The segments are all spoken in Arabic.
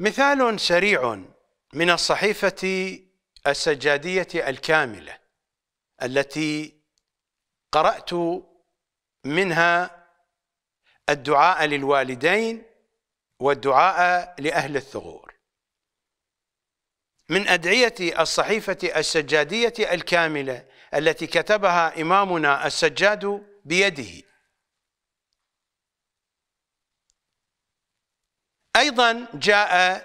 مثال سريع من الصحيفة السجادية الكاملة التي قرأت منها الدعاء للوالدين والدعاء لأهل الثغور من أدعية الصحيفة السجادية الكاملة التي كتبها إمامنا السجاد بيده أيضا جاء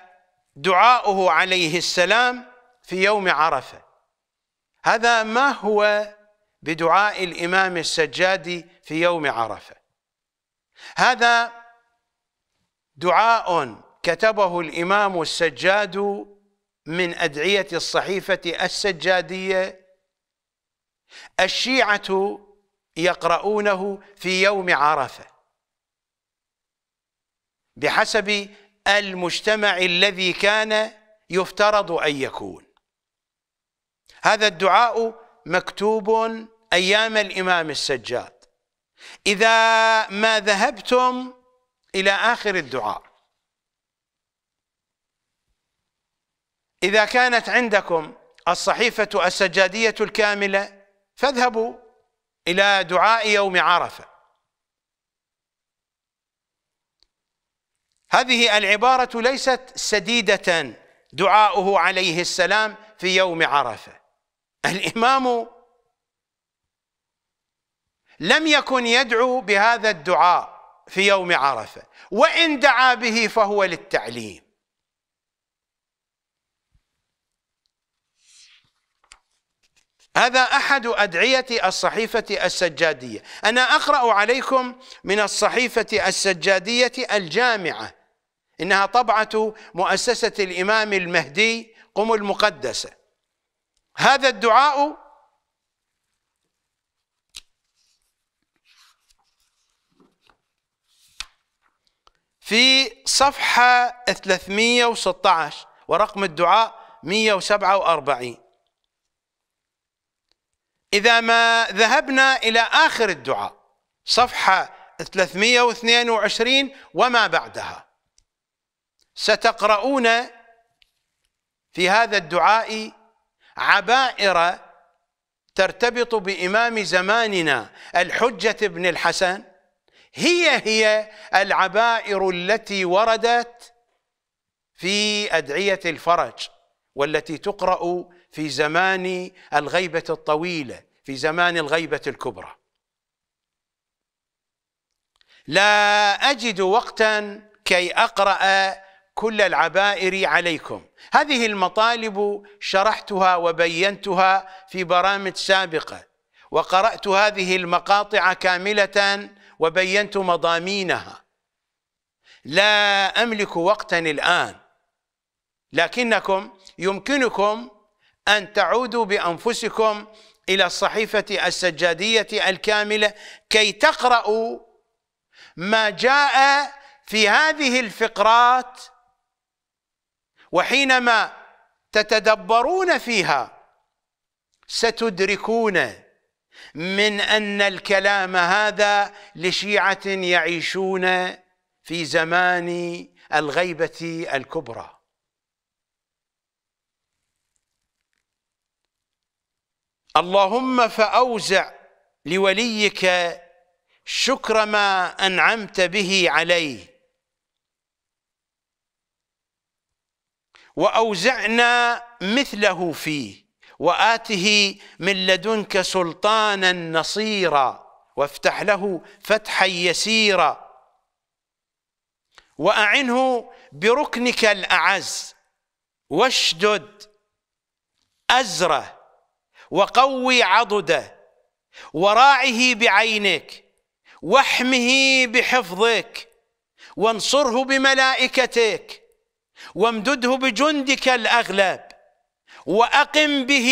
دعاؤه عليه السلام في يوم عرفة هذا ما هو بدعاء الإمام السجادي في يوم عرفة هذا دعاء كتبه الإمام السجاد من أدعية الصحيفة السجادية الشيعة يقرؤونه في يوم عرفه بحسب المجتمع الذي كان يفترض أن يكون هذا الدعاء مكتوب أيام الإمام السجاد إذا ما ذهبتم إلى آخر الدعاء إذا كانت عندكم الصحيفة السجادية الكاملة فاذهبوا إلى دعاء يوم عرفة هذه العبارة ليست سديدة دعاؤه عليه السلام في يوم عرفة الإمام لم يكن يدعو بهذا الدعاء في يوم عرفة وإن دعا به فهو للتعليم هذا أحد أدعية الصحيفة السجادية أنا أقرأ عليكم من الصحيفة السجادية الجامعة إنها طبعة مؤسسة الإمام المهدي قم المقدسة هذا الدعاء في صفحة 316 ورقم الدعاء 147 إذا ما ذهبنا إلى آخر الدعاء صفحة 322 وما بعدها ستقرؤون في هذا الدعاء عبائر ترتبط بإمام زماننا الحجة بن الحسن هي هي العبائر التي وردت في أدعية الفرج والتي تقرأ في زمان الغيبة الطويلة في زمان الغيبة الكبرى لا أجد وقتا كي أقرأ كل العبائر عليكم هذه المطالب شرحتها وبينتها في برامج سابقة وقرأت هذه المقاطع كاملة وبينت مضامينها لا أملك وقتا الآن لكنكم يمكنكم أن تعودوا بأنفسكم إلى الصحيفة السجادية الكاملة كي تقرأوا ما جاء في هذه الفقرات وحينما تتدبرون فيها ستدركون من ان الكلام هذا لشيعه يعيشون في زمان الغيبه الكبرى اللهم فاوزع لوليك شكر ما انعمت به عليه وأوزعنا مثله فيه وآته من لدنك سلطانا نصيرا وافتح له فتحا يسيرا وأعنه بركنك الأعز واشدد أزره وقوي عضده وراعه بعينك واحمه بحفظك وانصره بملائكتك وامدده بجندك الاغلب واقم به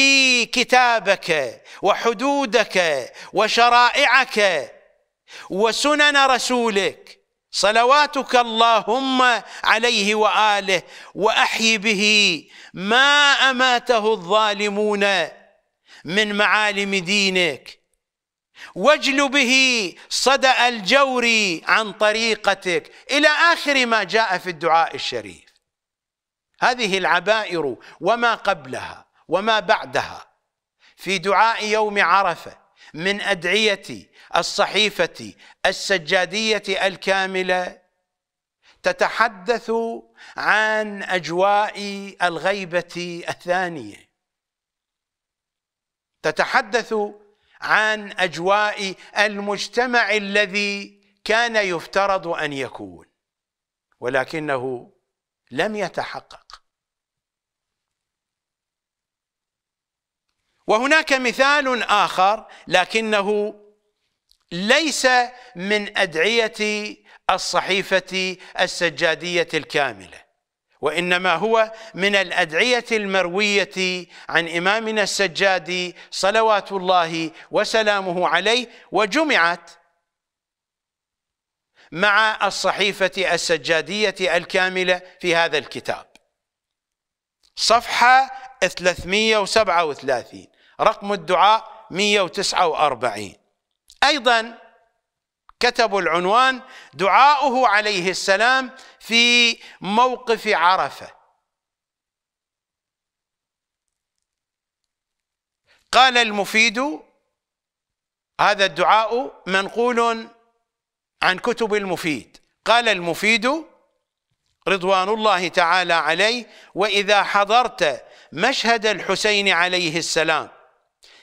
كتابك وحدودك وشرائعك وسنن رسولك صلواتك اللهم عليه واله واحي به ما اماته الظالمون من معالم دينك واجل به صدأ الجور عن طريقتك الى اخر ما جاء في الدعاء الشريف هذه العبائر وما قبلها وما بعدها في دعاء يوم عرفه من ادعيه الصحيفه السجاديه الكامله تتحدث عن اجواء الغيبه الثانيه تتحدث عن اجواء المجتمع الذي كان يفترض ان يكون ولكنه لم يتحقق وهناك مثال آخر لكنه ليس من أدعية الصحيفة السجادية الكاملة وإنما هو من الأدعية المروية عن إمامنا السجادي صلوات الله وسلامه عليه وجمعت مع الصحيفة السجادية الكاملة في هذا الكتاب صفحة 337 رقم الدعاء 149 أيضا كتبوا العنوان دعاؤه عليه السلام في موقف عرفة قال المفيد هذا الدعاء منقول عن كتب المفيد قال المفيد رضوان الله تعالى عليه وإذا حضرت مشهد الحسين عليه السلام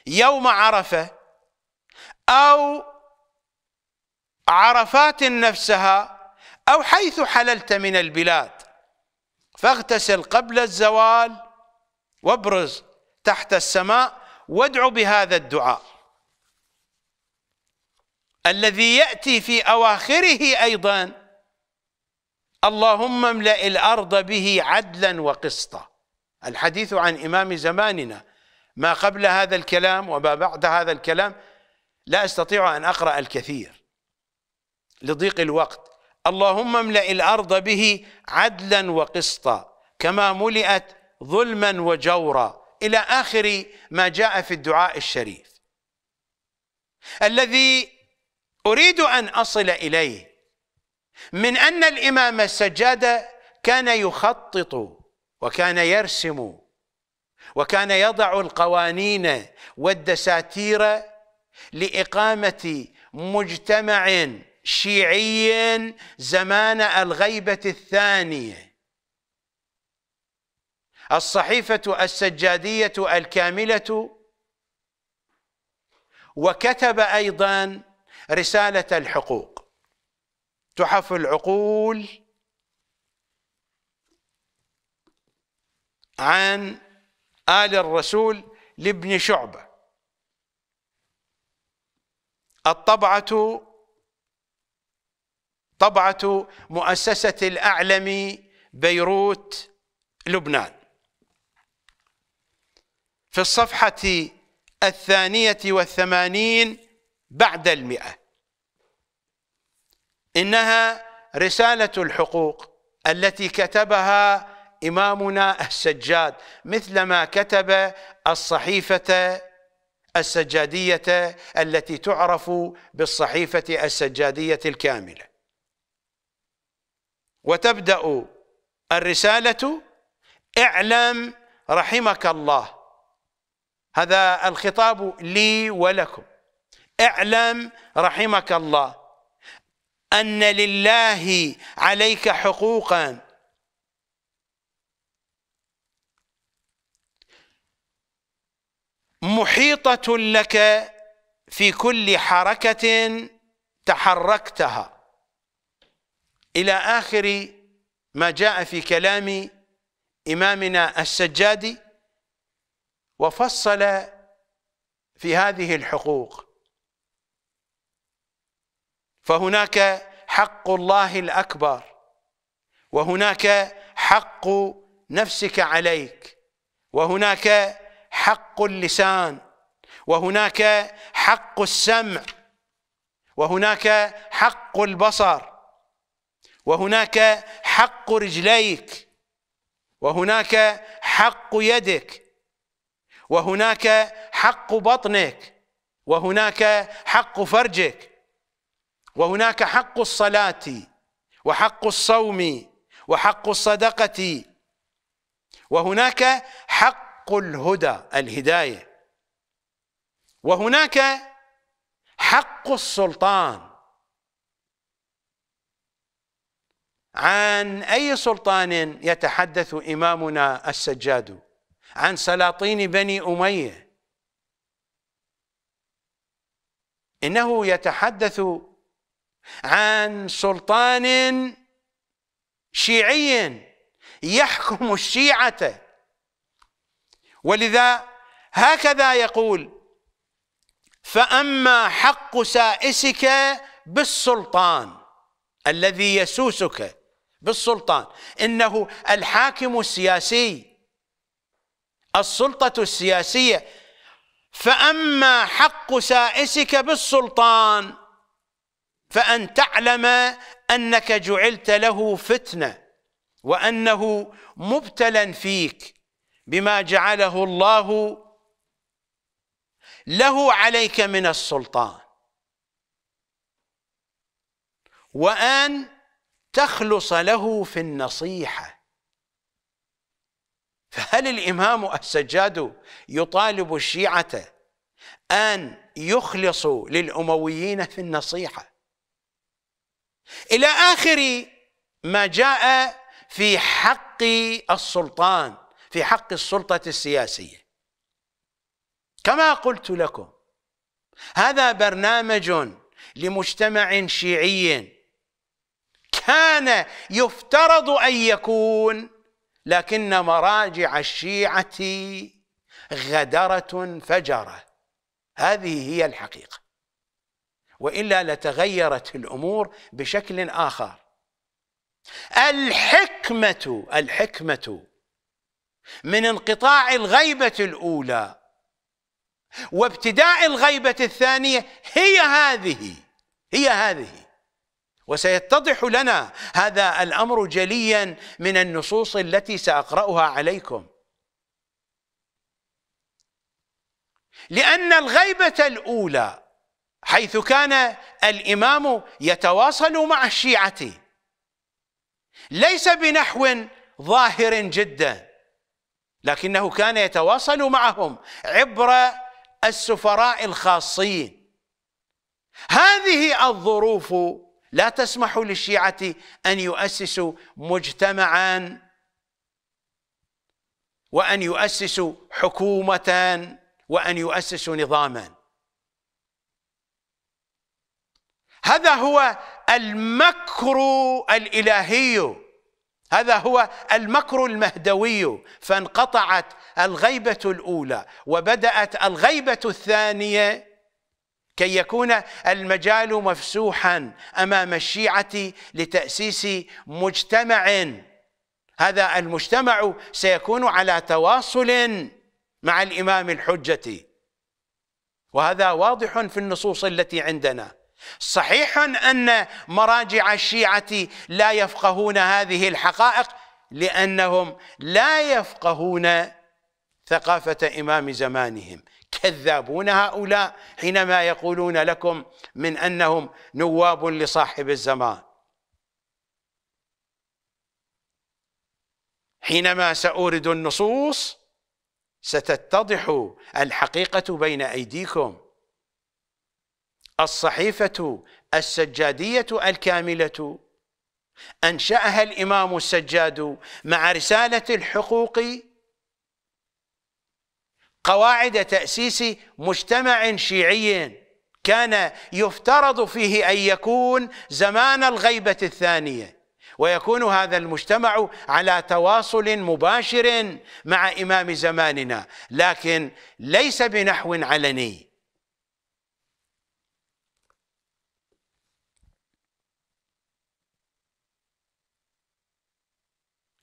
يوم عرفه او عرفات نفسها او حيث حللت من البلاد فاغتسل قبل الزوال وابرز تحت السماء وادع بهذا الدعاء الذي ياتي في اواخره ايضا اللهم املا الارض به عدلا وقسطا الحديث عن امام زماننا ما قبل هذا الكلام وما بعد هذا الكلام لا أستطيع أن أقرأ الكثير لضيق الوقت اللهم املئ الأرض به عدلا وقسطا كما ملئت ظلما وجورا إلى آخر ما جاء في الدعاء الشريف الذي أريد أن أصل إليه من أن الإمام السجاد كان يخطط وكان يرسم وكان يضع القوانين والدساتير لإقامة مجتمع شيعي زمان الغيبة الثانية الصحيفة السجادية الكاملة وكتب أيضا رسالة الحقوق تحف العقول عن آل الرسول لابن شعبة الطبعة طبعة مؤسسة الأعلم بيروت لبنان في الصفحة الثانية والثمانين بعد المئة إنها رسالة الحقوق التي كتبها إمامنا السجاد مثلما كتب الصحيفة السجادية التي تعرف بالصحيفة السجادية الكاملة وتبدأ الرسالة اعلم رحمك الله هذا الخطاب لي ولكم اعلم رحمك الله أن لله عليك حقوقا محيطة لك في كل حركة تحركتها إلى آخر ما جاء في كلام إمامنا السجادي وفصل في هذه الحقوق فهناك حق الله الأكبر وهناك حق نفسك عليك وهناك حق اللسان وهناك حق السمع وهناك حق البصر وهناك حق رجليك وهناك حق يدك وهناك حق بطنك وهناك حق فرجك وهناك حق الصلاة وحق الصوم وحق الصدقة وهناك حق حق الهدى الهداية وهناك حق السلطان عن أي سلطان يتحدث إمامنا السجاد عن سلاطين بني أمية إنه يتحدث عن سلطان شيعي يحكم الشيعة ولذا هكذا يقول فأما حق سائسك بالسلطان الذي يسوسك بالسلطان إنه الحاكم السياسي السلطة السياسية فأما حق سائسك بالسلطان فأن تعلم أنك جعلت له فتنة وأنه مبتلى فيك بما جعله الله له عليك من السلطان وأن تخلص له في النصيحة فهل الإمام السجاد يطالب الشيعة أن يخلصوا للأمويين في النصيحة إلى آخر ما جاء في حق السلطان في حق السلطة السياسية كما قلت لكم هذا برنامج لمجتمع شيعي كان يفترض أن يكون لكن مراجع الشيعة غدرة فجرة هذه هي الحقيقة وإلا لتغيرت الأمور بشكل آخر الحكمة الحكمة من انقطاع الغيبة الأولى وابتداء الغيبة الثانية هي هذه هي هذه وسيتضح لنا هذا الأمر جليا من النصوص التي سأقرأها عليكم لأن الغيبة الأولى حيث كان الإمام يتواصل مع الشيعة ليس بنحو ظاهر جداً لكنه كان يتواصل معهم عبر السفراء الخاصين هذه الظروف لا تسمح للشيعة أن يؤسسوا مجتمعا وأن يؤسسوا حكومة وأن يؤسسوا نظاما هذا هو المكر الإلهي هذا هو المكر المهدوي فانقطعت الغيبة الأولى وبدأت الغيبة الثانية كي يكون المجال مفسوحا أمام الشيعة لتأسيس مجتمع هذا المجتمع سيكون على تواصل مع الإمام الحجة وهذا واضح في النصوص التي عندنا صحيح ان مراجع الشيعه لا يفقهون هذه الحقائق لانهم لا يفقهون ثقافه امام زمانهم كذابون هؤلاء حينما يقولون لكم من انهم نواب لصاحب الزمان حينما سأورد النصوص ستتضح الحقيقة بين أيديكم الصحيفة السجادية الكاملة أنشأها الإمام السجاد مع رسالة الحقوق قواعد تأسيس مجتمع شيعي كان يفترض فيه أن يكون زمان الغيبة الثانية ويكون هذا المجتمع على تواصل مباشر مع إمام زماننا لكن ليس بنحو علني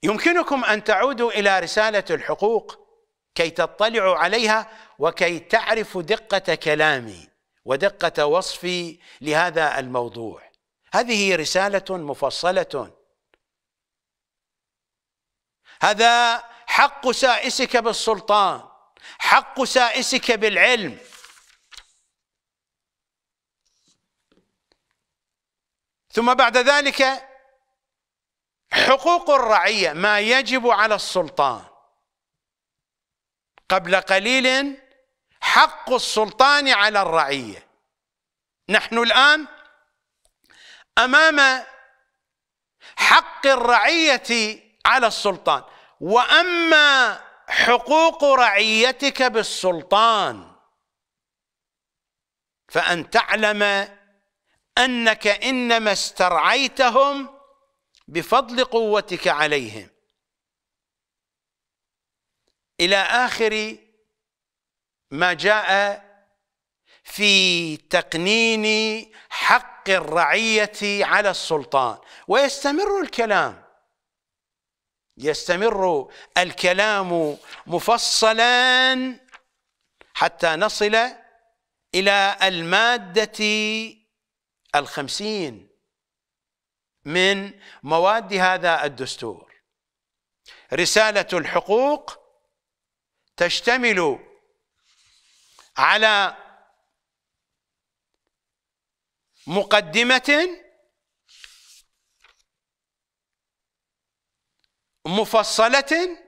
يمكنكم ان تعودوا الى رساله الحقوق كي تطلعوا عليها وكي تعرفوا دقه كلامي ودقه وصفي لهذا الموضوع هذه رساله مفصله هذا حق سائسك بالسلطان حق سائسك بالعلم ثم بعد ذلك حقوق الرعية ما يجب على السلطان قبل قليل حق السلطان على الرعية نحن الآن أمام حق الرعية على السلطان وأما حقوق رعيتك بالسلطان فأن تعلم أنك إنما استرعيتهم بفضل قوتك عليهم إلى آخر ما جاء في تقنين حق الرعية على السلطان ويستمر الكلام يستمر الكلام مفصلا حتى نصل إلى المادة الخمسين من مواد هذا الدستور رسالة الحقوق تشتمل على مقدمة مفصلة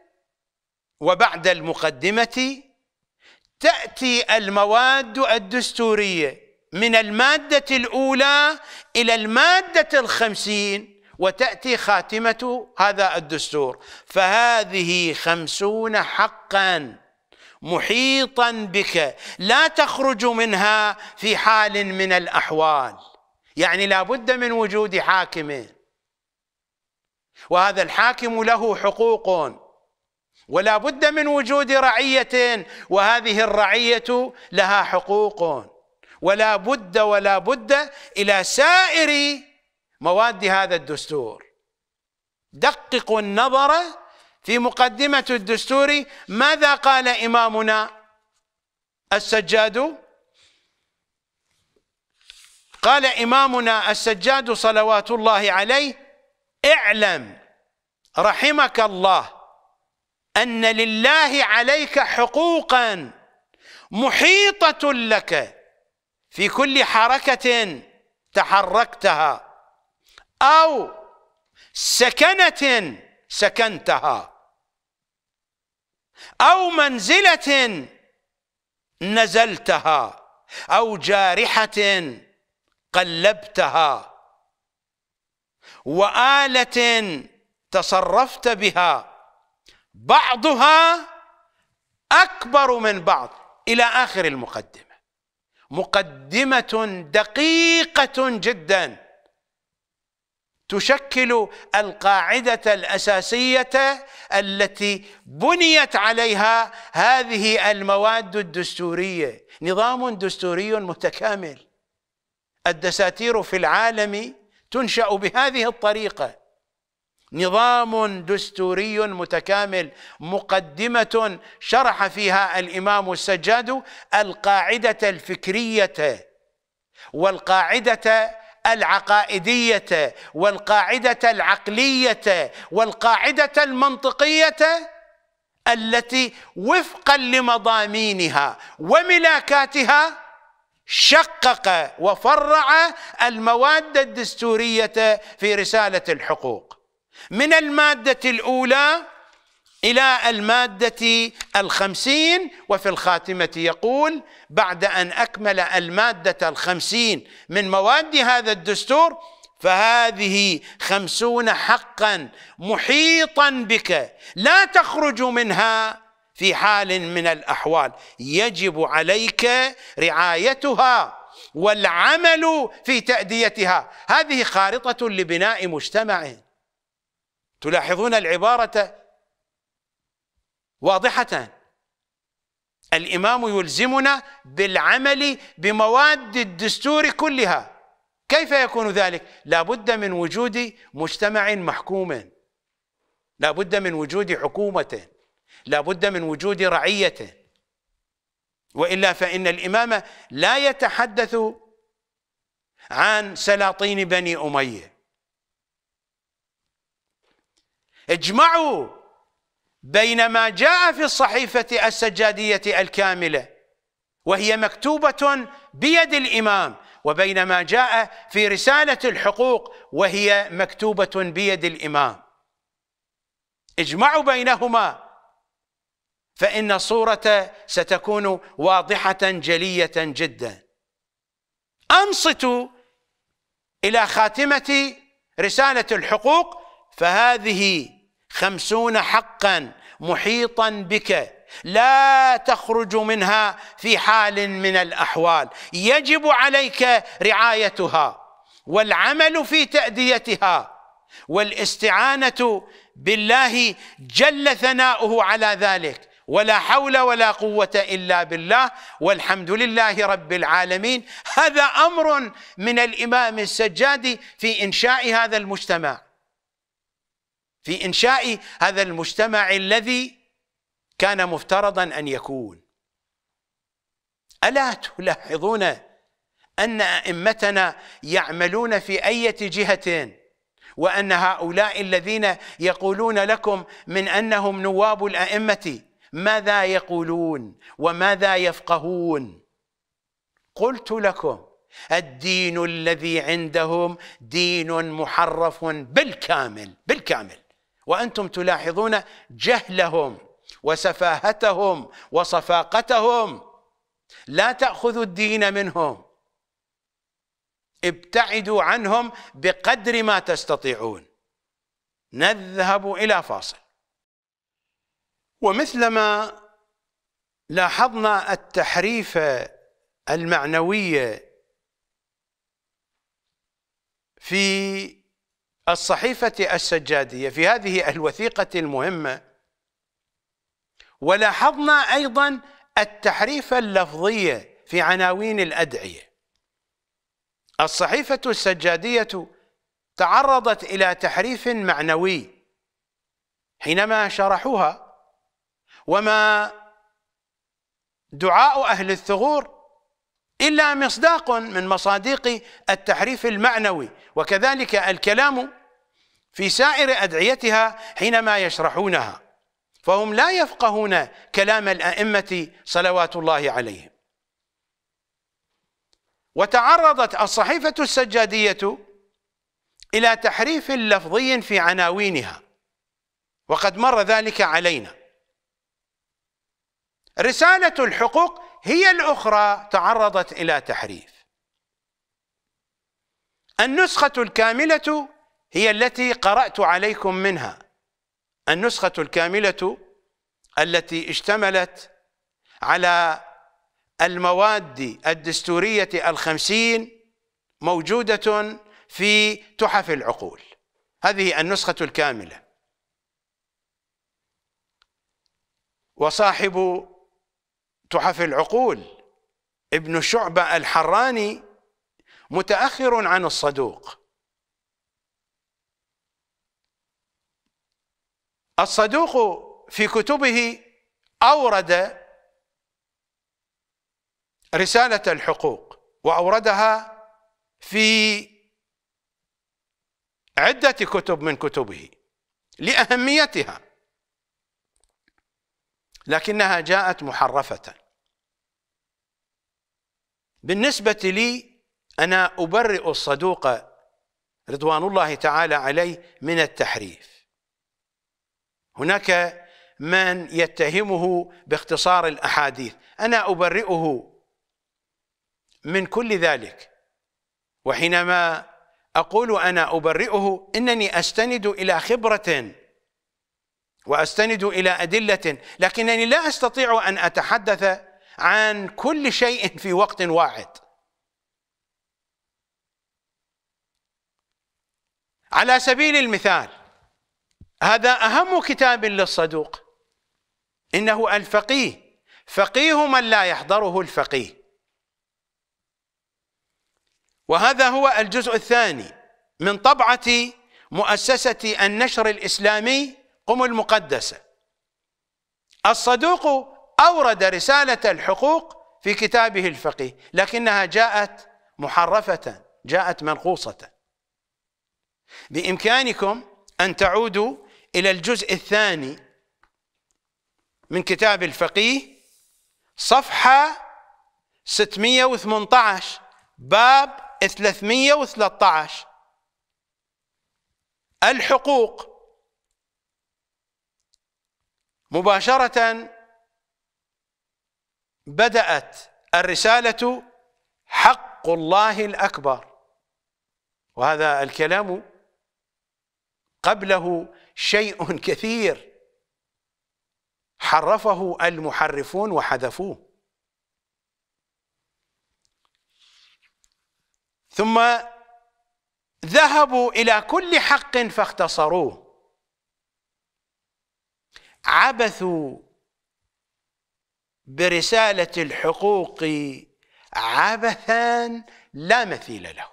وبعد المقدمة تأتي المواد الدستورية من المادة الأولى إلى المادة الخمسين وتأتي خاتمة هذا الدستور فهذه خمسون حقا محيطا بك لا تخرج منها في حال من الأحوال يعني لا بد من وجود حاكم وهذا الحاكم له حقوق ولا بد من وجود رعية وهذه الرعية لها حقوق ولا بد ولا بد إلى سائر مواد هذا الدستور دققوا النظر في مقدمة الدستور ماذا قال إمامنا السجاد قال إمامنا السجاد صلوات الله عليه اعلم رحمك الله أن لله عليك حقوقا محيطة لك في كل حركة تحركتها أو سكنة سكنتها أو منزلة نزلتها أو جارحة قلبتها وآلة تصرفت بها بعضها أكبر من بعض إلى آخر المقدمة مقدمه دقيقه جدا تشكل القاعده الاساسيه التي بنيت عليها هذه المواد الدستوريه نظام دستوري متكامل الدساتير في العالم تنشا بهذه الطريقه نظام دستوري متكامل مقدمه شرح فيها الامام السجاد القاعده الفكريه والقاعده العقائديه والقاعده العقليه والقاعده المنطقيه التي وفقا لمضامينها وملاكاتها شقق وفرع المواد الدستوريه في رساله الحقوق من المادة الأولى إلى المادة الخمسين وفي الخاتمة يقول بعد أن أكمل المادة الخمسين من مواد هذا الدستور فهذه خمسون حقا محيطا بك لا تخرج منها في حال من الأحوال يجب عليك رعايتها والعمل في تأديتها هذه خارطة لبناء مجتمع تلاحظون العبارة واضحة الإمام يلزمنا بالعمل بمواد الدستور كلها كيف يكون ذلك؟ لابد من وجود مجتمع محكوم لابد من وجود حكومة لابد من وجود رعية وإلا فإن الإمام لا يتحدث عن سلاطين بني أمية اجمعوا بين ما جاء في الصحيفة السجادية الكاملة وهي مكتوبة بيد الإمام وبين ما جاء في رسالة الحقوق وهي مكتوبة بيد الإمام اجمعوا بينهما فإن الصورة ستكون واضحة جلية جدا أنصتوا إلى خاتمة رسالة الحقوق فهذه خمسون حقا محيطا بك لا تخرج منها في حال من الأحوال يجب عليك رعايتها والعمل في تأديتها والاستعانة بالله جل ثناؤه على ذلك ولا حول ولا قوة إلا بالله والحمد لله رب العالمين هذا أمر من الإمام السجادي في إنشاء هذا المجتمع في إنشاء هذا المجتمع الذي كان مفترضا أن يكون ألا تلاحظون أن أئمتنا يعملون في أي جهة وأن هؤلاء الذين يقولون لكم من أنهم نواب الأئمة ماذا يقولون وماذا يفقهون قلت لكم الدين الذي عندهم دين محرف بالكامل بالكامل وأنتم تلاحظون جهلهم وسفاهتهم وصفاقتهم لا تأخذوا الدين منهم ابتعدوا عنهم بقدر ما تستطيعون نذهب إلى فاصل ومثلما لاحظنا التحريف المعنوية في الصحيفة السجادية في هذه الوثيقة المهمة ولاحظنا أيضا التحريف اللفظي في عناوين الأدعية الصحيفة السجادية تعرضت إلى تحريف معنوي حينما شرحوها وما دعاء أهل الثغور إلا مصداق من مصادق التحريف المعنوي وكذلك الكلام في سائر أدعيتها حينما يشرحونها فهم لا يفقهون كلام الأئمة صلوات الله عليهم وتعرضت الصحيفة السجادية إلى تحريف لفظي في عناوينها وقد مر ذلك علينا رسالة الحقوق هي الأخرى تعرضت إلى تحريف النسخة الكاملة هي التي قرأت عليكم منها النسخة الكاملة التي اشتملت على المواد الدستورية الخمسين موجودة في تحف العقول هذه النسخة الكاملة وصاحب تحف العقول ابن شعبة الحراني متأخر عن الصدوق الصدوق في كتبه أورد رسالة الحقوق وأوردها في عدة كتب من كتبه لأهميتها لكنها جاءت محرفة بالنسبة لي أنا أبرئ الصدوق رضوان الله تعالى عليه من التحريف هناك من يتهمه باختصار الاحاديث انا ابرئه من كل ذلك وحينما اقول انا ابرئه انني استند الى خبره واستند الى ادله لكنني لا استطيع ان اتحدث عن كل شيء في وقت واحد على سبيل المثال هذا أهم كتاب للصدوق إنه الفقيه فقيه من لا يحضره الفقيه وهذا هو الجزء الثاني من طبعة مؤسسة النشر الإسلامي قم المقدسة الصدوق أورد رسالة الحقوق في كتابه الفقيه لكنها جاءت محرفة جاءت منقوصة بإمكانكم أن تعودوا إلى الجزء الثاني من كتاب الفقيه صفحة 618 باب 313 الحقوق مباشرة بدأت الرسالة حق الله الأكبر وهذا الكلام قبله شيء كثير حرفه المحرفون وحذفوه ثم ذهبوا إلى كل حق فاختصروه عبثوا برسالة الحقوق عبثا لا مثيل له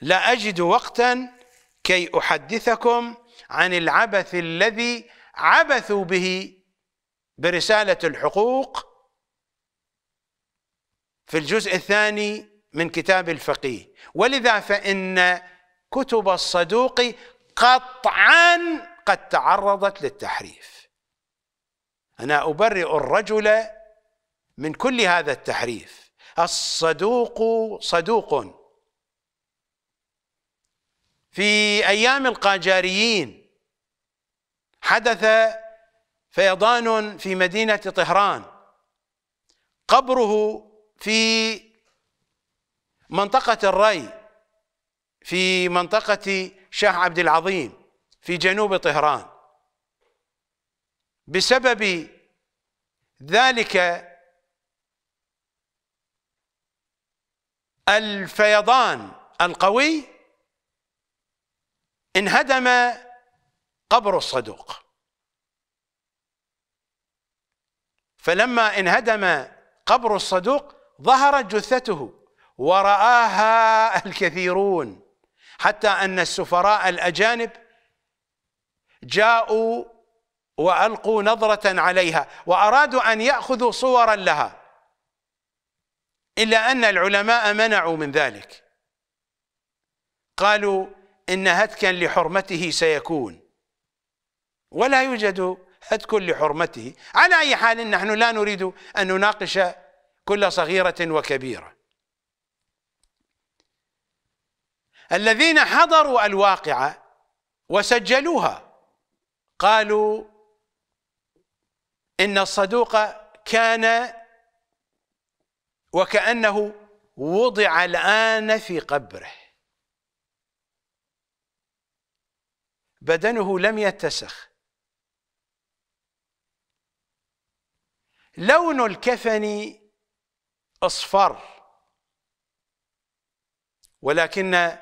لا أجد وقتا كي احدثكم عن العبث الذي عبثوا به برساله الحقوق في الجزء الثاني من كتاب الفقيه ولذا فان كتب الصدوق قطعا قد تعرضت للتحريف انا ابرئ الرجل من كل هذا التحريف الصدوق صدوق في أيام القاجاريين حدث فيضان في مدينة طهران قبره في منطقة الري في منطقة شاه عبد العظيم في جنوب طهران بسبب ذلك الفيضان القوي انهدم قبر الصدوق فلما انهدم قبر الصدوق ظهرت جثته ورآها الكثيرون حتى أن السفراء الأجانب جاءوا وألقوا نظرة عليها وأرادوا أن يأخذوا صورا لها إلا أن العلماء منعوا من ذلك قالوا إن هتكا لحرمته سيكون ولا يوجد هتك لحرمته على أي حال نحن لا نريد أن نناقش كل صغيرة وكبيرة الذين حضروا الواقعة وسجلوها قالوا إن الصدوق كان وكأنه وضع الآن في قبره بدنه لم يتسخ لون الكفن اصفر ولكن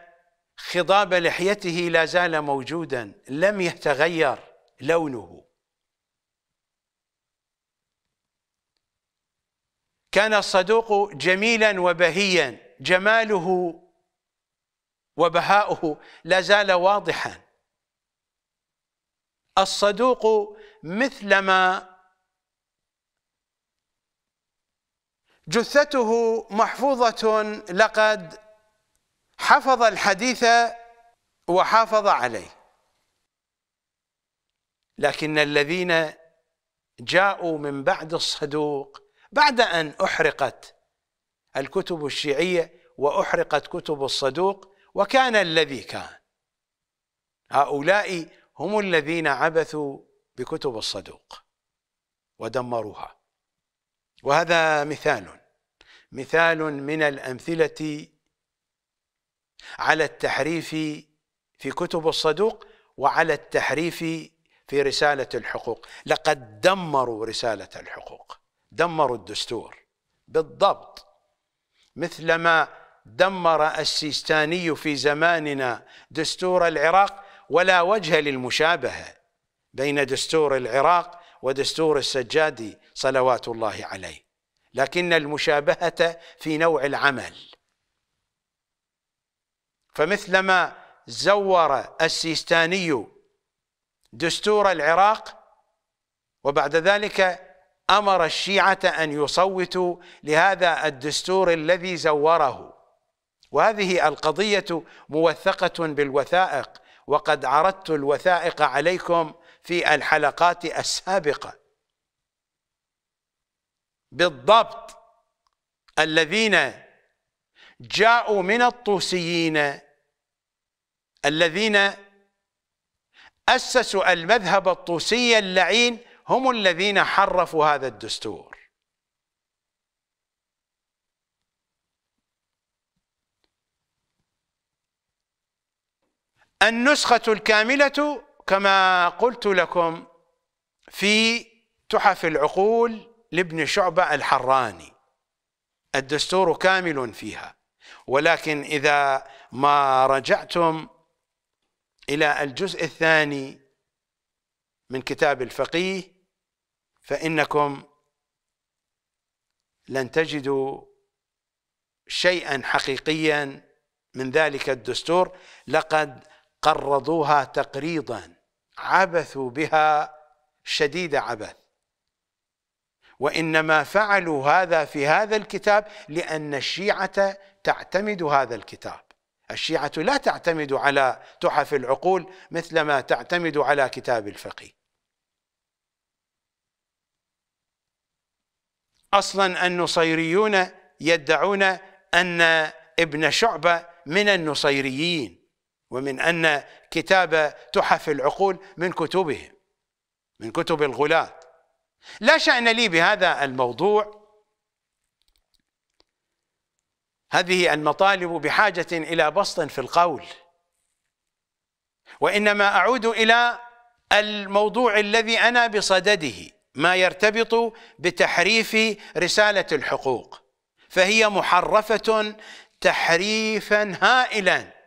خضاب لحيته لا زال موجودا لم يتغير لونه كان الصدوق جميلا وبهيا جماله وبهاؤه لا زال واضحا الصدوق مثلما جثته محفوظة لقد حفظ الحديث وحافظ عليه لكن الذين جاءوا من بعد الصدوق بعد أن أحرقت الكتب الشيعية وأحرقت كتب الصدوق وكان الذي كان هؤلاء هم الذين عبثوا بكتب الصدوق ودمروها وهذا مثال مثال من الأمثلة على التحريف في كتب الصدوق وعلى التحريف في رسالة الحقوق لقد دمروا رسالة الحقوق دمروا الدستور بالضبط مثلما دمر السيستاني في زماننا دستور العراق ولا وجه للمشابهة بين دستور العراق ودستور السجادي صلوات الله عليه لكن المشابهة في نوع العمل فمثلما زور السيستاني دستور العراق وبعد ذلك امر الشيعه ان يصوتوا لهذا الدستور الذي زوره وهذه القضيه موثقه بالوثائق وقد عرضت الوثائق عليكم في الحلقات السابقة بالضبط الذين جاءوا من الطوسيين الذين أسسوا المذهب الطوسي اللعين هم الذين حرفوا هذا الدستور النسخة الكاملة كما قلت لكم في تحف العقول لابن شعبة الحراني الدستور كامل فيها ولكن إذا ما رجعتم إلى الجزء الثاني من كتاب الفقيه فإنكم لن تجدوا شيئا حقيقيا من ذلك الدستور لقد قرضوها تقريضا عبثوا بها شديد عبث وإنما فعلوا هذا في هذا الكتاب لأن الشيعة تعتمد هذا الكتاب الشيعة لا تعتمد على تحف العقول مثلما تعتمد على كتاب الفقيه أصلا النصيريون يدعون أن ابن شعبة من النصيريين ومن أن كتاب تحف العقول من كتبهم من كتب الغلاة لا شأن لي بهذا الموضوع هذه المطالب بحاجة إلى بسط في القول وإنما أعود إلى الموضوع الذي أنا بصدده ما يرتبط بتحريف رسالة الحقوق فهي محرفة تحريفا هائلا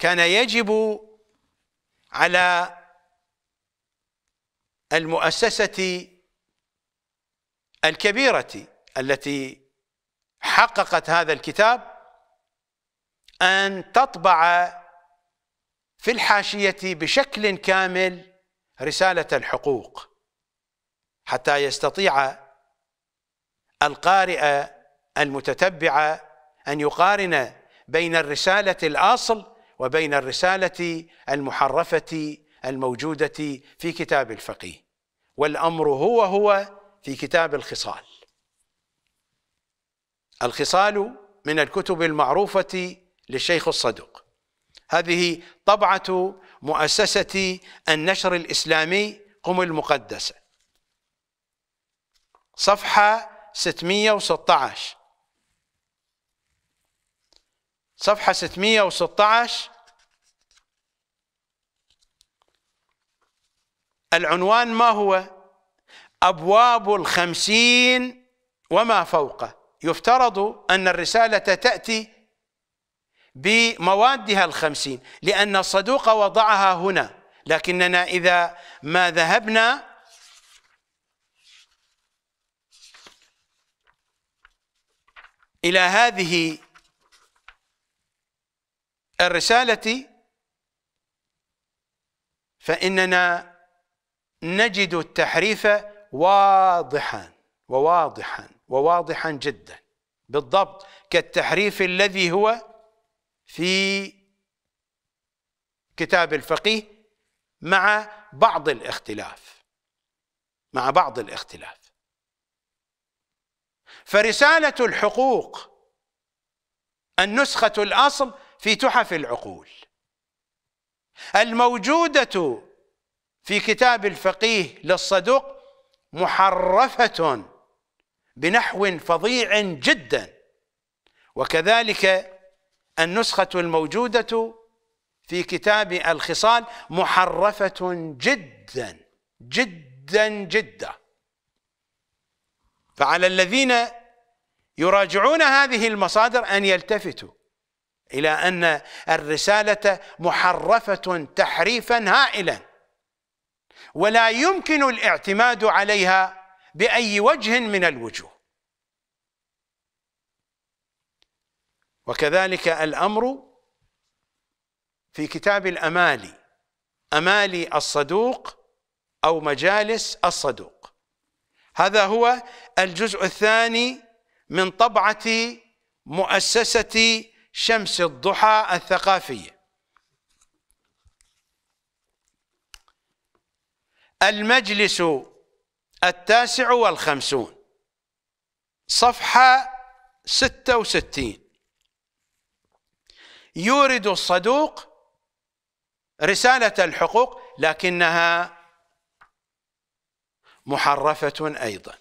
كان يجب على المؤسسة الكبيرة التي حققت هذا الكتاب أن تطبع في الحاشية بشكل كامل رسالة الحقوق حتى يستطيع القارئ المتتبع أن يقارن بين الرسالة الأصل وبين الرسالة المحرفة الموجودة في كتاب الفقيه والأمر هو هو في كتاب الخصال الخصال من الكتب المعروفة للشيخ الصدق هذه طبعة مؤسسة النشر الإسلامي قم المقدسة صفحة 616 صفحة 616 العنوان ما هو أبواب الخمسين وما فوقه يفترض أن الرسالة تأتي بموادها الخمسين لأن الصدوق وضعها هنا لكننا إذا ما ذهبنا إلى هذه الرسالة فإننا نجد التحريف واضحا وواضحا وواضحا جدا بالضبط كالتحريف الذي هو في كتاب الفقيه مع بعض الاختلاف مع بعض الاختلاف فرسالة الحقوق النسخة الأصل في تحف العقول الموجودة في كتاب الفقيه للصدوق محرفة بنحو فظيع جدا وكذلك النسخة الموجودة في كتاب الخصال محرفة جدا جدا جدا فعلى الذين يراجعون هذه المصادر أن يلتفتوا إلى أن الرسالة محرفة تحريفا هائلا ولا يمكن الاعتماد عليها بأي وجه من الوجوه وكذلك الأمر في كتاب الأمالي أمالي الصدوق أو مجالس الصدوق هذا هو الجزء الثاني من طبعة مؤسسة شمس الضحى الثقافية المجلس التاسع والخمسون صفحة ستة وستين يورد الصدوق رسالة الحقوق لكنها محرفة أيضا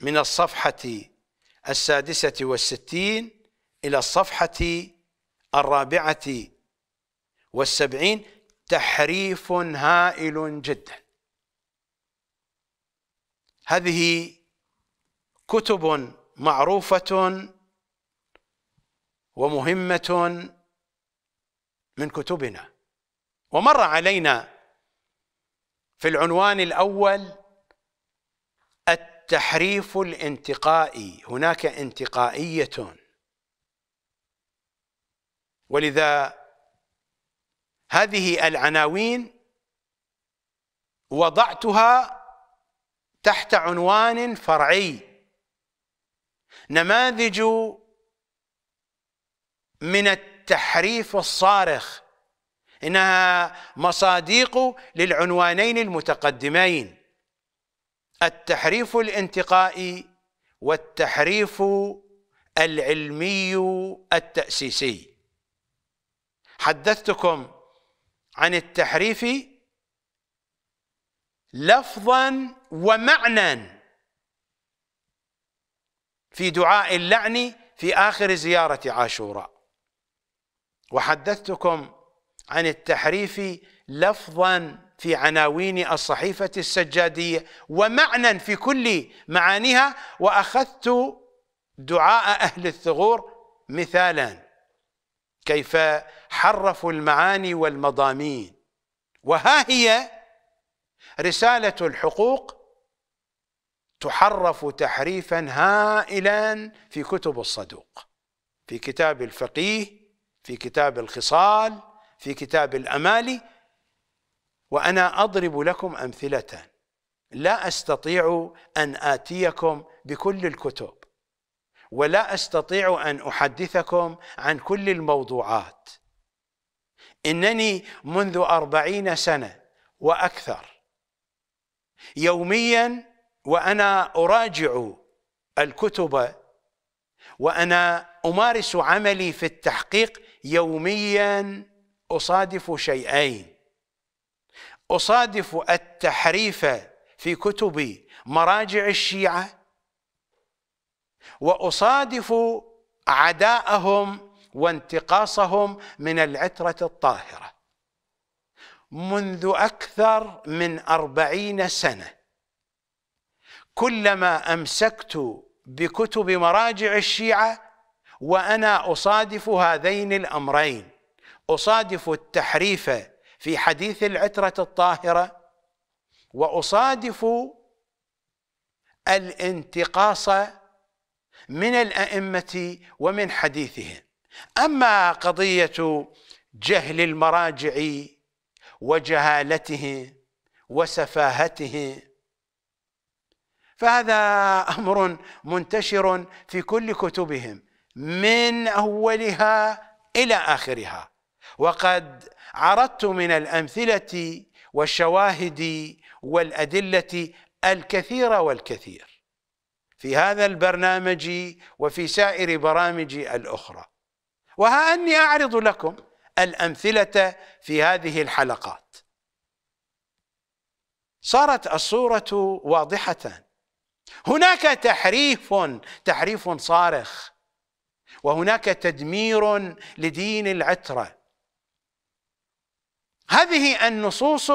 من الصفحة السادسة والستين إلى الصفحة الرابعة والسبعين تحريف هائل جدا هذه كتب معروفة ومهمة من كتبنا ومر علينا في العنوان الأول التحريف الانتقائي هناك انتقائية ولذا هذه العناوين وضعتها تحت عنوان فرعي نماذج من التحريف الصارخ انها مصاديق للعنوانين المتقدمين التحريف الانتقائي والتحريف العلمي التاسيسي حدثتكم عن التحريف لفظا ومعنى في دعاء اللعن في آخر زيارة عاشوراء وحدثتكم عن التحريف لفظا في عناوين الصحيفة السجادية ومعنى في كل معانيها وأخذت دعاء أهل الثغور مثالا كيف حرفوا المعاني والمضامين وها هي رسالة الحقوق تحرف تحريفا هائلا في كتب الصدوق في كتاب الفقيه في كتاب الخصال في كتاب الأمالي وأنا أضرب لكم أمثلة لا أستطيع أن آتيكم بكل الكتب ولا أستطيع أن أحدثكم عن كل الموضوعات إنني منذ أربعين سنة وأكثر يوميا وأنا أراجع الكتب وأنا أمارس عملي في التحقيق يوميا أصادف شيئين أصادف التحريف في كتب مراجع الشيعة وأصادف عداءهم وانتقاصهم من العترة الطاهرة منذ أكثر من أربعين سنة كلما أمسكت بكتب مراجع الشيعة وأنا أصادف هذين الأمرين أصادف التحريف في حديث العترة الطاهرة وأصادف الانتقاص من الأئمة ومن حديثهم أما قضية جهل المراجع وجهالته وسفاهته فهذا أمر منتشر في كل كتبهم من أولها إلى آخرها وقد عرضت من الأمثلة والشواهد والأدلة الكثير والكثير في هذا البرنامج وفي سائر برامجي الأخرى وها أني أعرض لكم الأمثلة في هذه الحلقات صارت الصورة واضحة هناك تحريف تحريف صارخ وهناك تدمير لدين العترة هذه النصوص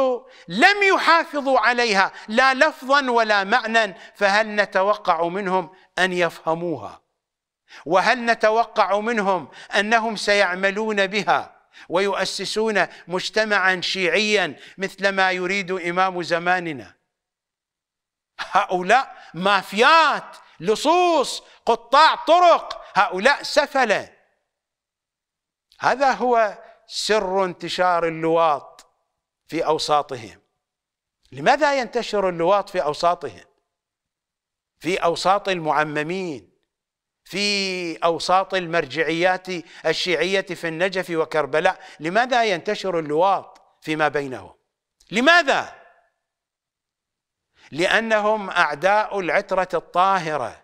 لم يحافظوا عليها لا لفظا ولا معنى فهل نتوقع منهم أن يفهموها وهل نتوقع منهم انهم سيعملون بها ويؤسسون مجتمعا شيعيا مثل ما يريد امام زماننا هؤلاء مافيات لصوص قطاع طرق هؤلاء سفله هذا هو سر انتشار اللواط في اوساطهم لماذا ينتشر اللواط في اوساطهم في اوساط المعممين في أوساط المرجعيات الشيعية في النجف وكربلاء لماذا ينتشر اللواط فيما بينهم لماذا لأنهم أعداء العترة الطاهرة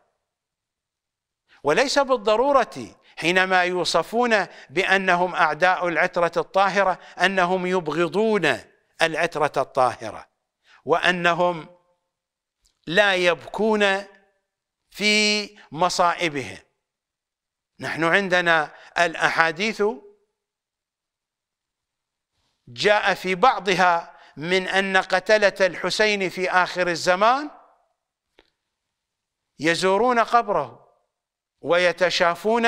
وليس بالضرورة حينما يوصفون بأنهم أعداء العترة الطاهرة أنهم يبغضون العترة الطاهرة وأنهم لا يبكون في مصائبهم نحن عندنا الاحاديث جاء في بعضها من ان قتله الحسين في اخر الزمان يزورون قبره ويتشافون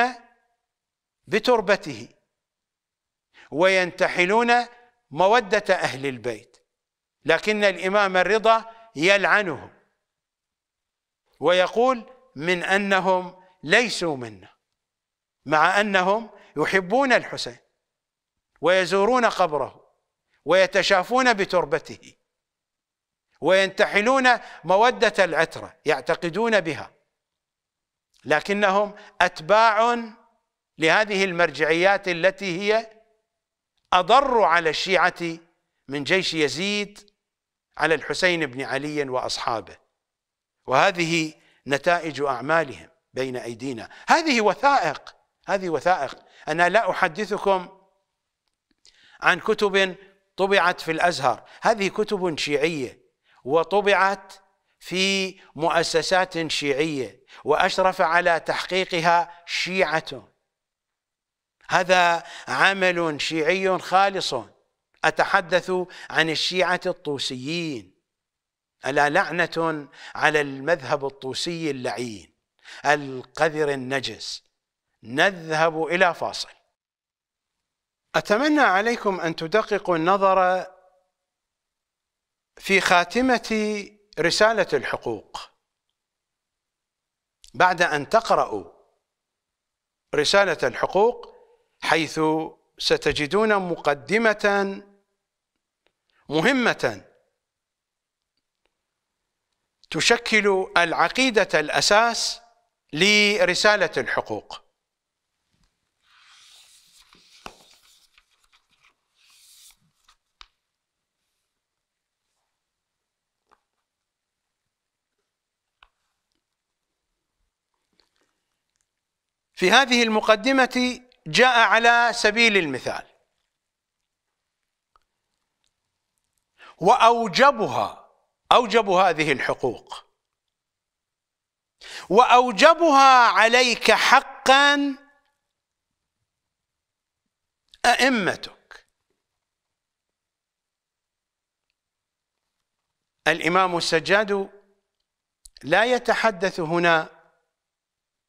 بتربته وينتحلون موده اهل البيت لكن الامام الرضا يلعنهم ويقول من انهم ليسوا منا مع انهم يحبون الحسين ويزورون قبره ويتشافون بتربته وينتحلون موده العتره يعتقدون بها لكنهم اتباع لهذه المرجعيات التي هي اضر على الشيعه من جيش يزيد على الحسين بن علي واصحابه وهذه نتائج أعمالهم بين أيدينا هذه وثائق هذه وثائق أنا لا أحدثكم عن كتب طبعت في الأزهر هذه كتب شيعية وطبعت في مؤسسات شيعية وأشرف على تحقيقها شيعة هذا عمل شيعي خالص أتحدث عن الشيعة الطوسيين ألا لعنة على المذهب الطوسي اللعين القذر النجس نذهب إلى فاصل أتمنى عليكم أن تدققوا النظر في خاتمة رسالة الحقوق بعد أن تقرأوا رسالة الحقوق حيث ستجدون مقدمة مهمة تشكل العقيدة الأساس لرسالة الحقوق في هذه المقدمة جاء على سبيل المثال وأوجبها أوجبوا هذه الحقوق وأوجبها عليك حقا أئمتك الإمام السجاد لا يتحدث هنا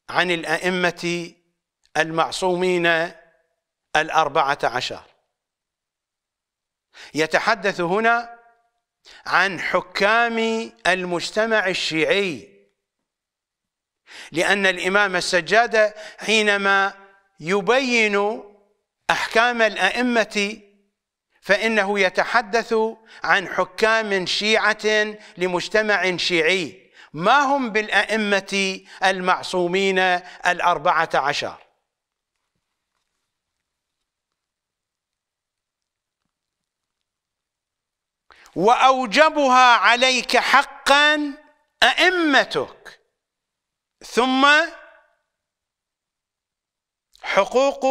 عن الأئمة المعصومين الأربعة عشر يتحدث هنا عن حكام المجتمع الشيعي لأن الإمام السجاد حينما يبين أحكام الأئمة فإنه يتحدث عن حكام شيعة لمجتمع شيعي ما هم بالأئمة المعصومين الأربعة عشر واوجبها عليك حقا ائمتك ثم حقوق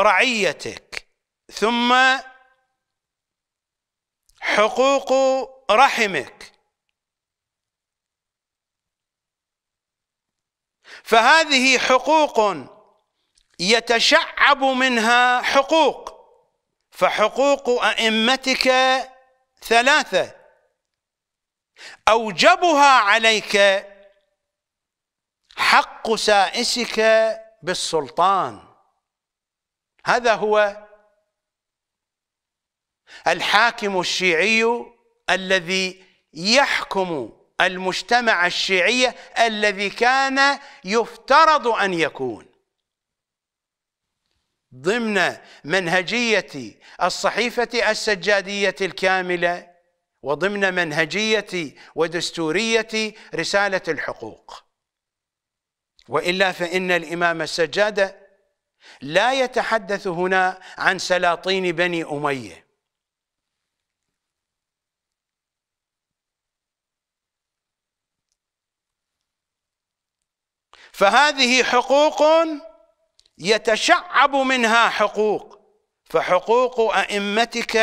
رعيتك ثم حقوق رحمك فهذه حقوق يتشعب منها حقوق فحقوق ائمتك ثلاثة أوجبها عليك حق سائسك بالسلطان هذا هو الحاكم الشيعي الذي يحكم المجتمع الشيعي الذي كان يفترض أن يكون ضمن منهجية الصحيفة السجادية الكاملة وضمن منهجية ودستورية رسالة الحقوق وإلا فإن الإمام السجادة لا يتحدث هنا عن سلاطين بني أمية فهذه حقوق يتشعب منها حقوق فحقوق أئمتك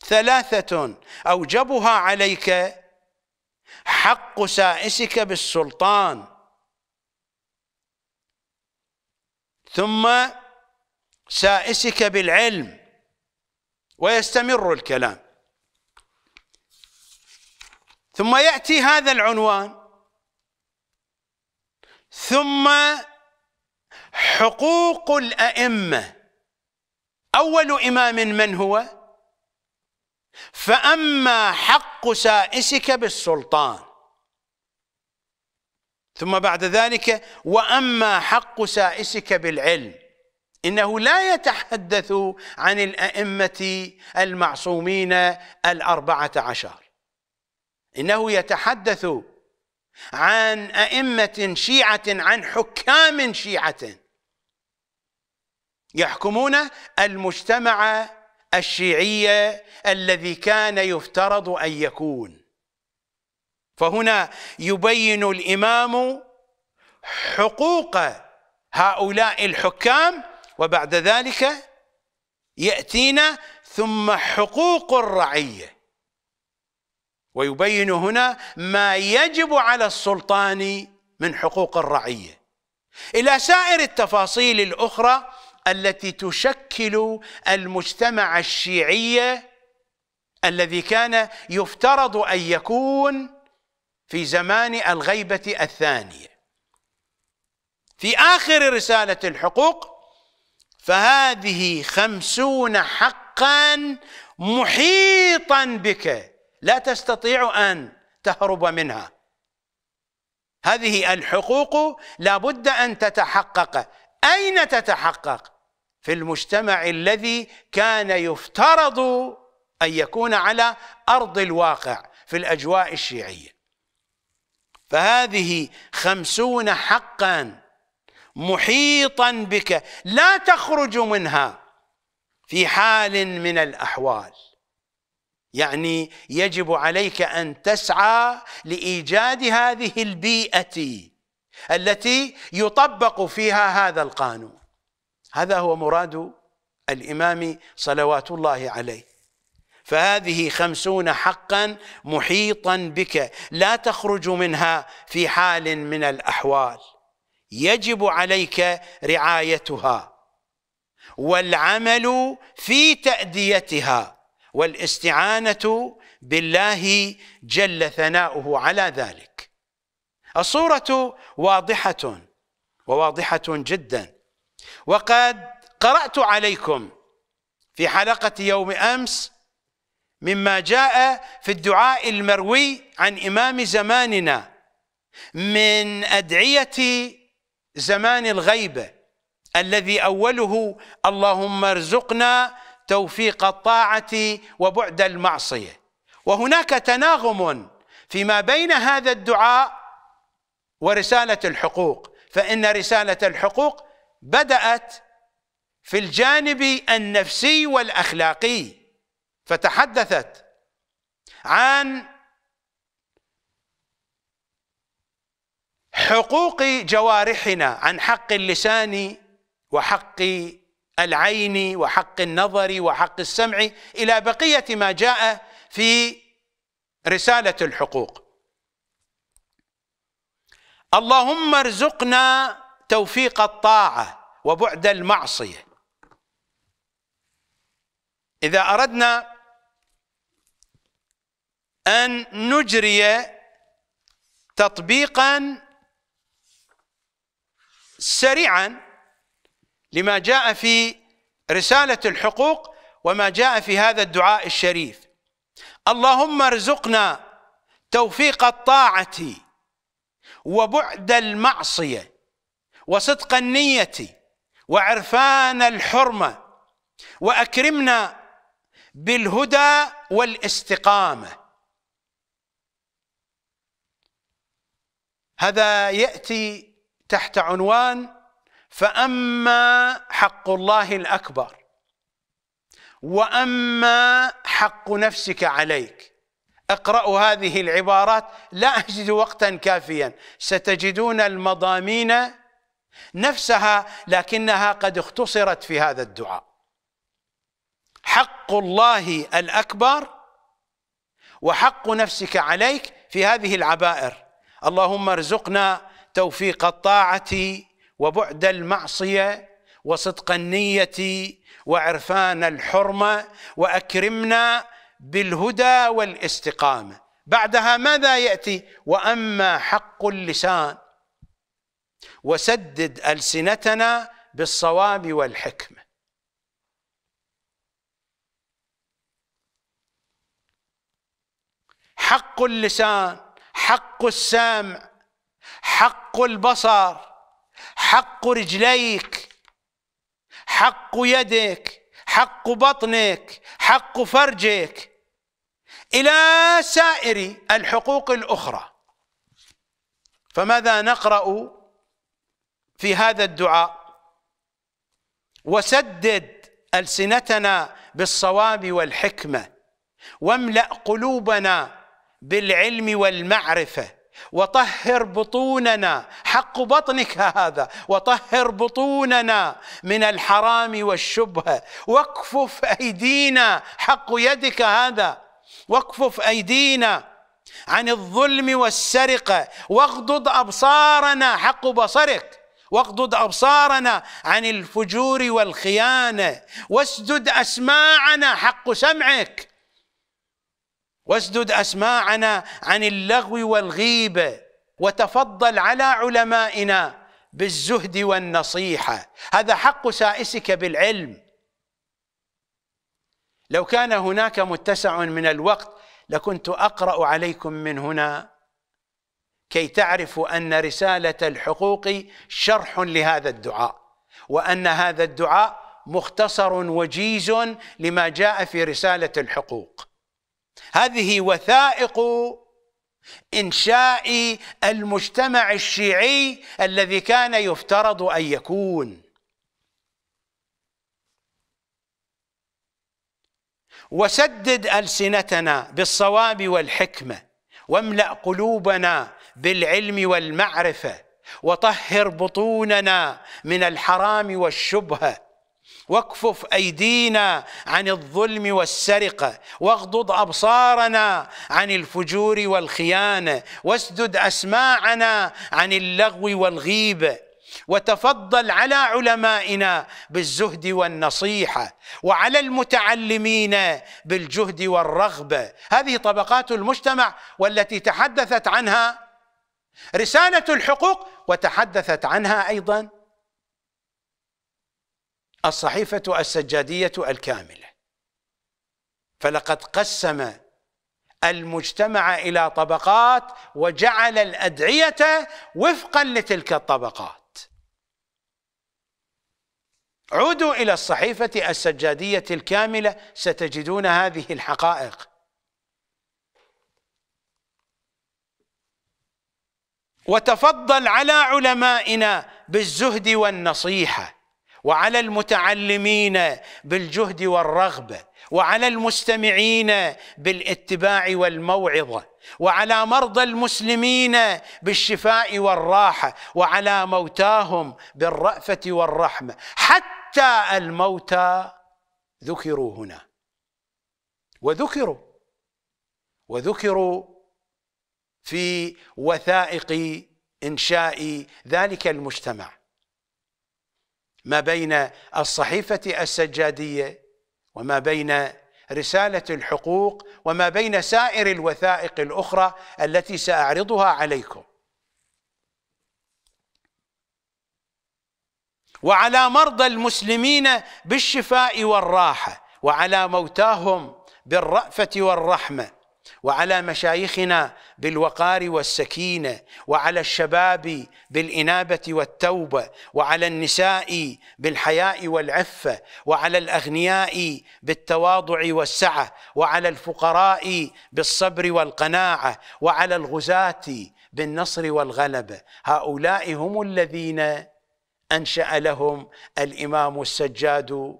ثلاثة أوجبها عليك حق سائسك بالسلطان ثم سائسك بالعلم ويستمر الكلام ثم يأتي هذا العنوان ثم حقوق الأئمة أول إمام من هو فأما حق سائسك بالسلطان ثم بعد ذلك وأما حق سائسك بالعلم إنه لا يتحدث عن الأئمة المعصومين الأربعة عشر إنه يتحدث عن أئمة شيعة عن حكام شيعة يحكمون المجتمع الشيعي الذي كان يفترض أن يكون فهنا يبين الإمام حقوق هؤلاء الحكام وبعد ذلك يأتينا ثم حقوق الرعية ويبين هنا ما يجب على السلطان من حقوق الرعية إلى سائر التفاصيل الأخرى التي تشكل المجتمع الشيعي الذي كان يفترض أن يكون في زمان الغيبة الثانية في آخر رسالة الحقوق فهذه خمسون حقا محيطا بك لا تستطيع أن تهرب منها هذه الحقوق لابد أن تتحقق أين تتحقق في المجتمع الذي كان يفترض ان يكون على ارض الواقع في الاجواء الشيعيه فهذه خمسون حقا محيطا بك لا تخرج منها في حال من الاحوال يعني يجب عليك ان تسعى لايجاد هذه البيئه التي يطبق فيها هذا القانون هذا هو مراد الإمام صلوات الله عليه فهذه خمسون حقا محيطا بك لا تخرج منها في حال من الأحوال يجب عليك رعايتها والعمل في تأديتها والاستعانة بالله جل ثناؤه على ذلك الصورة واضحة وواضحة جداً وقد قرأت عليكم في حلقة يوم أمس مما جاء في الدعاء المروي عن إمام زماننا من أدعية زمان الغيبة الذي أوله اللهم ارزقنا توفيق الطاعة وبعد المعصية وهناك تناغم فيما بين هذا الدعاء ورسالة الحقوق فإن رسالة الحقوق بدأت في الجانب النفسي والأخلاقي فتحدثت عن حقوق جوارحنا عن حق اللسان وحق العين وحق النظر وحق السمع إلى بقية ما جاء في رسالة الحقوق اللهم ارزقنا توفيق الطاعة وبعد المعصية إذا أردنا أن نجري تطبيقا سريعا لما جاء في رسالة الحقوق وما جاء في هذا الدعاء الشريف اللهم ارزقنا توفيق الطاعة وبعد المعصية وصدق النية وعرفان الحرمة وأكرمنا بالهدى والاستقامة هذا يأتي تحت عنوان فأما حق الله الأكبر وأما حق نفسك عليك اقرأوا هذه العبارات لا أجد وقتا كافيا ستجدون المضامين نفسها لكنها قد اختصرت في هذا الدعاء حق الله الاكبر وحق نفسك عليك في هذه العبائر اللهم ارزقنا توفيق الطاعه وبعد المعصيه وصدق النيه وعرفان الحرمه واكرمنا بالهدى والاستقامه بعدها ماذا ياتي واما حق اللسان وسدد ألسنتنا بالصواب والحكمة حق اللسان حق السمع حق البصر حق رجليك حق يدك حق بطنك حق فرجك الى سائر الحقوق الاخرى فماذا نقرا في هذا الدعاء وسدد ألسنتنا بالصواب والحكمة واملأ قلوبنا بالعلم والمعرفة وطهر بطوننا حق بطنك هذا وطهر بطوننا من الحرام والشبهة واكفف أيدينا حق يدك هذا واكفف أيدينا عن الظلم والسرقة واغضض أبصارنا حق بصرك واغضض ابصارنا عن الفجور والخيانه واسدد اسماعنا حق سمعك واسدد اسماعنا عن اللغو والغيبه وتفضل على علمائنا بالزهد والنصيحه هذا حق سائسك بالعلم لو كان هناك متسع من الوقت لكنت اقرا عليكم من هنا كي تعرفوا أن رسالة الحقوق شرح لهذا الدعاء وأن هذا الدعاء مختصر وجيز لما جاء في رسالة الحقوق هذه وثائق إنشاء المجتمع الشيعي الذي كان يفترض أن يكون وسدد ألسنتنا بالصواب والحكمة واملأ قلوبنا بالعلم والمعرفه وطهر بطوننا من الحرام والشبهه واكفف ايدينا عن الظلم والسرقه واغضض ابصارنا عن الفجور والخيانه واسدد اسماعنا عن اللغو والغيبه وتفضل على علمائنا بالزهد والنصيحه وعلى المتعلمين بالجهد والرغبه هذه طبقات المجتمع والتي تحدثت عنها رسالة الحقوق وتحدثت عنها أيضا الصحيفة السجادية الكاملة فلقد قسم المجتمع إلى طبقات وجعل الأدعية وفقا لتلك الطبقات عودوا إلى الصحيفة السجادية الكاملة ستجدون هذه الحقائق وتفضل على علمائنا بالزهد والنصيحه وعلى المتعلمين بالجهد والرغبه وعلى المستمعين بالاتباع والموعظه وعلى مرضى المسلمين بالشفاء والراحه وعلى موتاهم بالرافه والرحمه حتى الموتى ذكروا هنا وذكروا وذكروا في وثائق انشاء ذلك المجتمع ما بين الصحيفه السجاديه وما بين رساله الحقوق وما بين سائر الوثائق الاخرى التي ساعرضها عليكم وعلى مرضى المسلمين بالشفاء والراحه وعلى موتاهم بالرافه والرحمه وعلى مشايخنا بالوقار والسكينه وعلى الشباب بالانابه والتوبه وعلى النساء بالحياء والعفه وعلى الاغنياء بالتواضع والسعه وعلى الفقراء بالصبر والقناعه وعلى الغزاه بالنصر والغلبه هؤلاء هم الذين انشا لهم الامام السجاد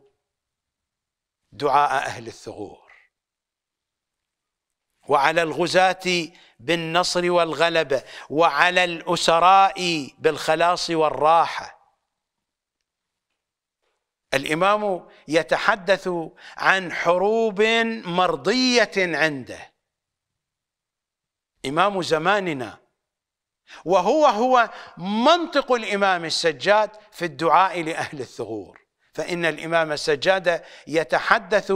دعاء اهل الثغور وعلى الغزاة بالنصر والغلبة وعلى الأسراء بالخلاص والراحة الإمام يتحدث عن حروب مرضية عنده إمام زماننا وهو هو منطق الإمام السجاد في الدعاء لأهل الثغور فإن الإمام السجاد يتحدث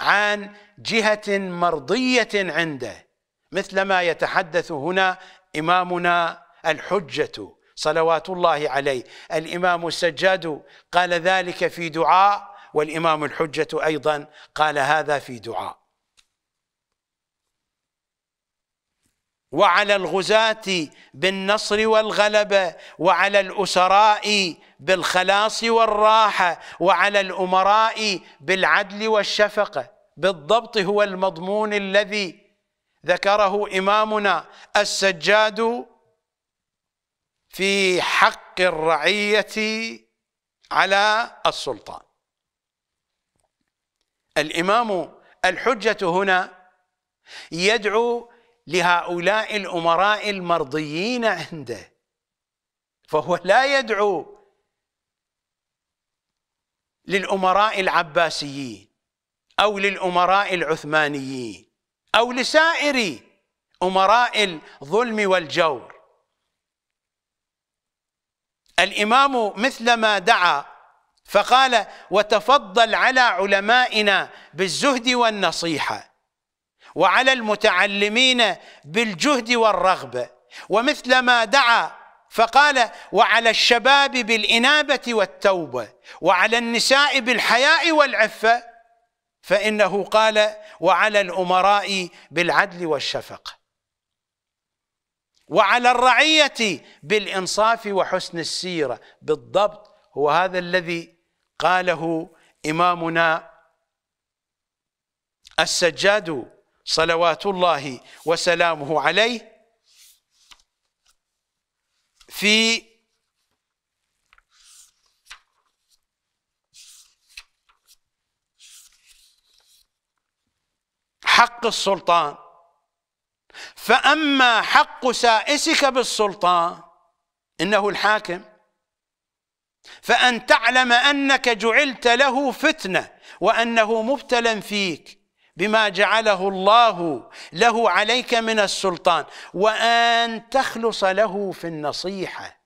عن جهة مرضية عنده مثل ما يتحدث هنا إمامنا الحجة صلوات الله عليه الإمام السجاد قال ذلك في دعاء والإمام الحجة أيضا قال هذا في دعاء وعلى الغزاة بالنصر والغلبة وعلى الأسراء بالخلاص والراحة وعلى الأمراء بالعدل والشفقة بالضبط هو المضمون الذي ذكره إمامنا السجاد في حق الرعية على السلطان الإمام الحجة هنا يدعو لهؤلاء الأمراء المرضيين عنده فهو لا يدعو للأمراء العباسيين أو للأمراء العثمانيين أو لسائر أمراء الظلم والجور الإمام مثلما دعا فقال وتفضل على علمائنا بالزهد والنصيحه وعلى المتعلمين بالجهد والرغبه ومثل ما دعا فقال وعلى الشباب بالانابه والتوبه وعلى النساء بالحياء والعفه فانه قال وعلى الامراء بالعدل والشفقه وعلى الرعيه بالانصاف وحسن السيره بالضبط هو هذا الذي قاله امامنا السجاد صلوات الله وسلامه عليه في حق السلطان فأما حق سائسك بالسلطان إنه الحاكم فأن تعلم أنك جعلت له فتنة وأنه مبتلى فيك بما جعله الله له عليك من السلطان وأن تخلص له في النصيحة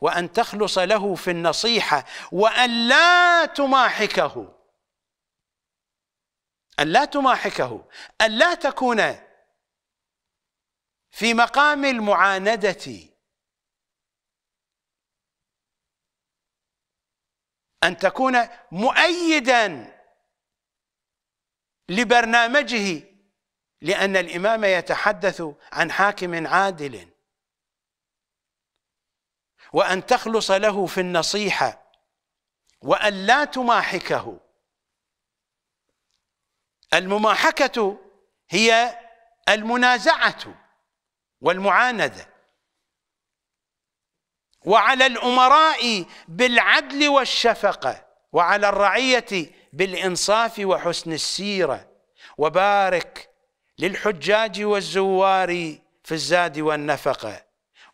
وأن تخلص له في النصيحة وأن لا تماحكه أن لا تماحكه أن لا تكون في مقام المعاندة أن تكون مؤيدا لبرنامجه لأن الإمام يتحدث عن حاكم عادل وأن تخلص له في النصيحة وأن لا تماحكه المماحكة هي المنازعة والمعاندة وعلى الأمراء بالعدل والشفقة وعلى الرعية بالإنصاف وحسن السيرة وبارك للحجاج والزوار في الزاد والنفقة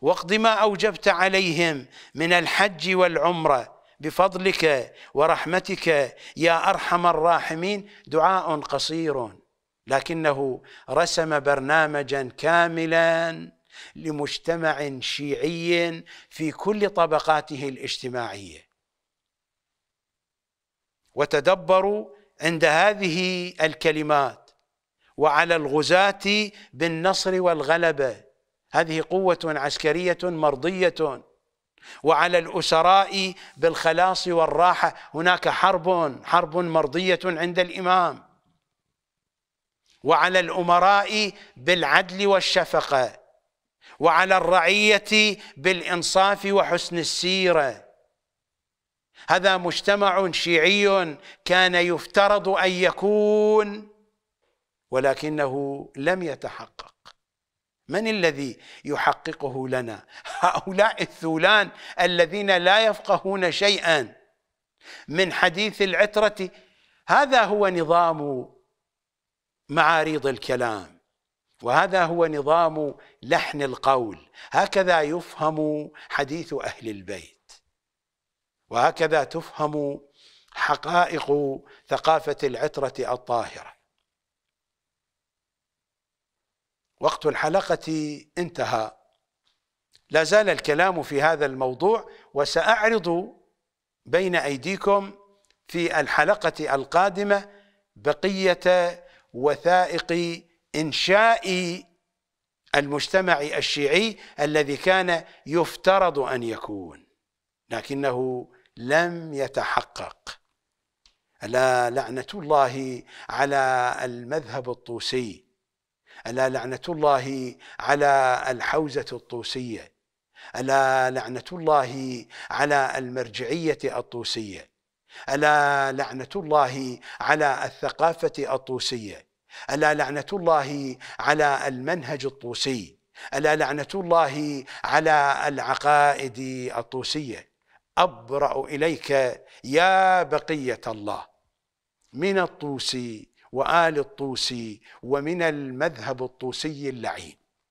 واقض ما أوجبت عليهم من الحج والعمرة بفضلك ورحمتك يا أرحم الراحمين دعاء قصير لكنه رسم برنامجا كاملا لمجتمع شيعي في كل طبقاته الاجتماعيه وتدبروا عند هذه الكلمات وعلى الغزاة بالنصر والغلبة هذه قوة عسكرية مرضية وعلى الأسراء بالخلاص والراحة هناك حرب حرب مرضية عند الإمام وعلى الأمراء بالعدل والشفقة وعلى الرعية بالإنصاف وحسن السيرة هذا مجتمع شيعي كان يفترض ان يكون ولكنه لم يتحقق من الذي يحققه لنا هؤلاء الثولان الذين لا يفقهون شيئا من حديث العتره هذا هو نظام معاريض الكلام وهذا هو نظام لحن القول هكذا يفهم حديث اهل البيت وهكذا تفهم حقائق ثقافة العترة الطاهرة وقت الحلقة انتهى لا زال الكلام في هذا الموضوع وسأعرض بين أيديكم في الحلقة القادمة بقية وثائق إنشاء المجتمع الشيعي الذي كان يفترض أن يكون لكنه لم يتحقق ألا لعنة الله على المذهب الطوسي ألا لعنة الله على الحوزة الطوسية ألا لعنة الله على المرجعية الطوسية ألا لعنة الله على الثقافة الطوسية ألا لعنة الله على المنهج الطوسي ألا لعنة الله على العقائد الطوسية أبرأ إليك يا بقية الله من الطوسي وآل الطوسي ومن المذهب الطوسي اللعين